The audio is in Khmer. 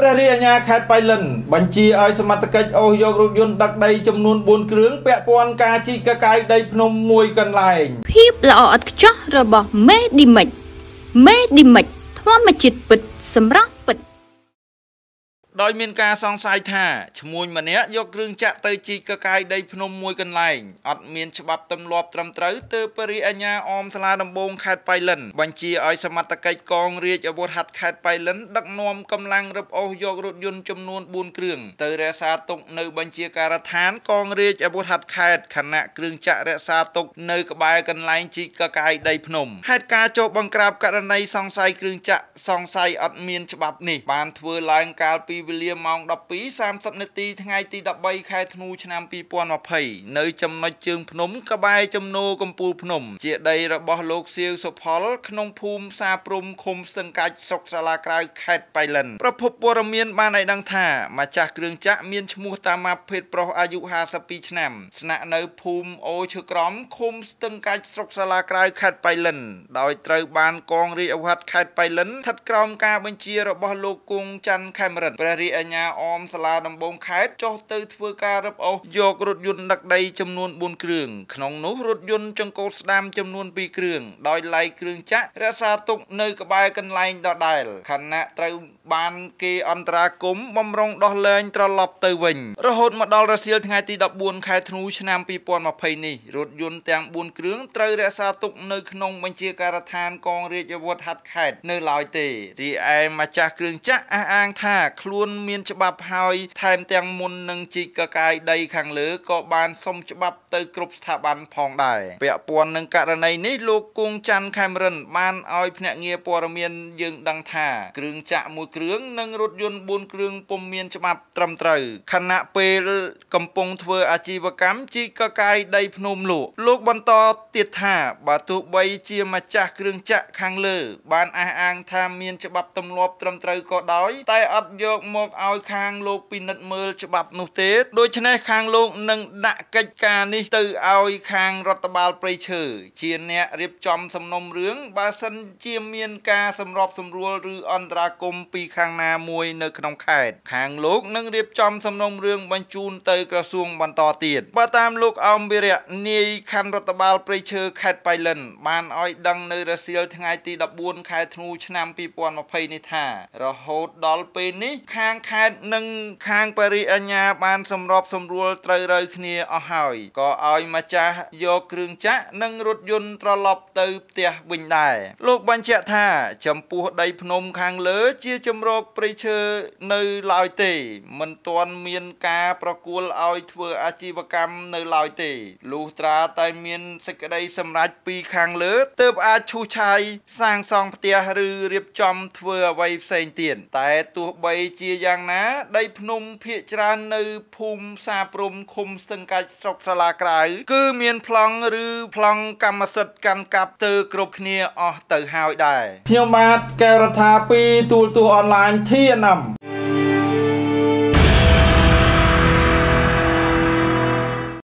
ព្រះរាជអាជ្ញាខេត្តបៃលិនបញ្ជាឲ្យសមត្ថកិច្ចអូសយករថយន្តដឹកដីចំនួន4គ្រឿងពាក់ព័ន្ធការជីកកកាយដីភ្នំមួយកន្លែងភាពល្អឥតខ្ចោះរបស់មេឌីមិចមេឌីមិចធម្មជាតិពិតសម្រាប់ពិតដោយមានការសង្ស័យថាឈ្មួញម្នាក់យកគ្រឿងចាក់ទៅជីកកកាយដីភ្នំមួយកន្លែងអត់មានច្បាប់ទម្លាប់ត្រឹមត្រូវទើបពរិអាជ្ញាអមសាលាដំបងខេត្តបៃលិនបញ្ជាឲ្យសមត្ថកិច្ចកងរាជអាវុធហត្ថខេត្តបៃលិនដឹកនាំកម្លាំងរឹបអូសយករថយន្តចំនួន4គ្រឿងទៅរក្សាទុកនៅបញ្ជាការដ្ឋានកងរាជអាវុធហត្ថខេត្តខណៈគ្រឿងចាក់រក្សាទុកនៅក្បែរកន្លែងជីកកកាយដីភ្នំហេតុការចោទបង្ក្រាបករណីសង្ស័យគ្រឿងចាក់សង្ស័យអត់មានច្បាប់នេះបានធ្វើឡើងកាលពីវេលាម៉ោង12:30នាទីថ្ងៃទី13ខែធ្នូ ឆ្នាំ2020នៅចំណុចជើងភ្នំ ក្បែរចំណូកំពូលភ្នំ ជាដីរបស់លោកសៀវសុផលក្នុងភូមិផ្សារព្រំឃុំស្ទឹងកាច់ស្រុកសាឡាក្រៅខេត្តបៃលិនប្រភពព័ត៌មានបានឲ្យដឹងថាម្ចាស់គ្រឿងចាក់មានឈ្មោះ តាមាភេទប្រុសអាយុ52ឆ្នាំ ស្នាក់នៅភូមិអូឈើក្រំឃុំស្ទឹងកាច់ស្រុកសាឡាក្រៅខេត្តបៃលិន ដោយត្រូវបានកងរាជអាវុធខេត្តបៃលិនស្ថិតក្រោមការបញ្ជារបស់លោកគង់ច័ន្ទខេមរិនព្រះរីអាញាអមសាលាដំបងខេត្តចុះទៅធ្វើការរឹបអូសយករថយន្តដឹកដីចំនួន4គ្រឿងក្នុងនោះរថយន្តចង្កូតស្ដាមចំនួន2គ្រឿងដោយឡែកគ្រឿងចាក់រក្សាទុកនៅក្បែរកន្លែងដដែលខណៈត្រូវបានគេអន្តរាគមបំរុងដោះលែងត្រឡប់ទៅវិញរហូតមកដល់រសៀលថ្ងៃទី14ខែធ្នូឆ្នាំ2020នេះរថយន្តទាំង4គ្រឿងត្រូវរក្សាទុកនៅក្នុងបញ្ជាការដ្ឋានកងរាជអាវុធហັດខេត្តនៅឡើយទេរីឯម្ចាស់គ្រឿងចាក់អះអាងថាខ្លួននមាន ច្បាប់ហើយថែមទាំងមុននឹងជីកកកាយដីខាងលើក៏បានសុំច្បាប់ទៅគ្រប់ស្ថាប័នផងដែរពាក់ព័ន្ធនឹងករណីនេះលោកគង់ច័ន្ទខេមរិន បានឲ្យភ្នាក់ងារព័ត៌មាន យើងដឹងថា គ្រឿងចាក់មួយគ្រឿងនិងរថយន្ត4គ្រឿងពុំមានច្បាប់ត្រឹមត្រូវខណៈពេល កំពុងធ្វើអាជីវកម្មជីកកកាយដី ភ្នំលក់លោកបន្តទៀតថាបើទោះបីជាម្ចាស់គ្រឿងចាក់ខាងលើបានអះអាង ថាមានច្បាប់ទម្លាប់ត្រឹមត្រូវក៏ដោយ តែអត់យកមកមកឲ្យខាងលោកពិនិត្យមើលច្បាប់នោះទេដូច្នេះខាងលោកនឹងដាក់កិច្ចការនេះទៅឲ្យខាងរដ្ឋបាលព្រៃឈើជាអ្នករៀបចំ សំណុំរឿងបើសិនជាមានការសម្របសម្រួលឬអន្តរាគមន៍ពីខាងណាមួយ នៅក្នុងខេត្តខាងលោកនឹងរៀបចំសំណុំរឿងបញ្ជូនទៅក្រសួងបន្តទៀត បើតាមលោកអមវិរៈនាយខណ្ឌរដ្ឋបាលព្រៃឈើខេត្តបៃលិន បានឲ្យដឹងនៅរសៀលថ្ងៃទី14ខែធ្នូឆ្នាំ2020នេះថា រហូតដល់ពេលនេះខាងខេត្តនិងខាងបរិអាញា បាន សម្របសម្រួលត្រូវរើគ្នាអស់ហើយក៏ឲ្យម្ចាស់យកគ្រឿងចាក់និងរថយន្តត្រឡប់ទៅផ្ទះវិញដែរលោកបញ្ជាក់ថាចំពោះដី ភ្នំខាងលើ ជាជំរកព្រៃឈើនៅឡើយទេមិនទាន់មានការប្រគល់ឲ្យធ្វើអាជីវកម្មនៅឡើយទេលុះត្រាតែមានសេចក្តីសម្រេចពីខាងលើទើបអាចឈូសឆាយសាងសង់ផ្ទះឬរៀបចំធ្វើអ្វីផ្សេងទៀតតែទោះបីជាយ៉ាងណា ដីភ្នំភៀកច្រើននៅភូមិផ្សារព្រំឃុំស្ទឹងកាច់ស្រុកសាឡាក្រៅគឺ មានប្លង់ឬប្លង់កម្មសិទ្ធិកាន់កាប់ទៅ គ្រប់គ្នាអស់ទៅហើយដែរខ្ញុំបាទកែរដ្ឋាពីទូលទូអនឡាញ TNM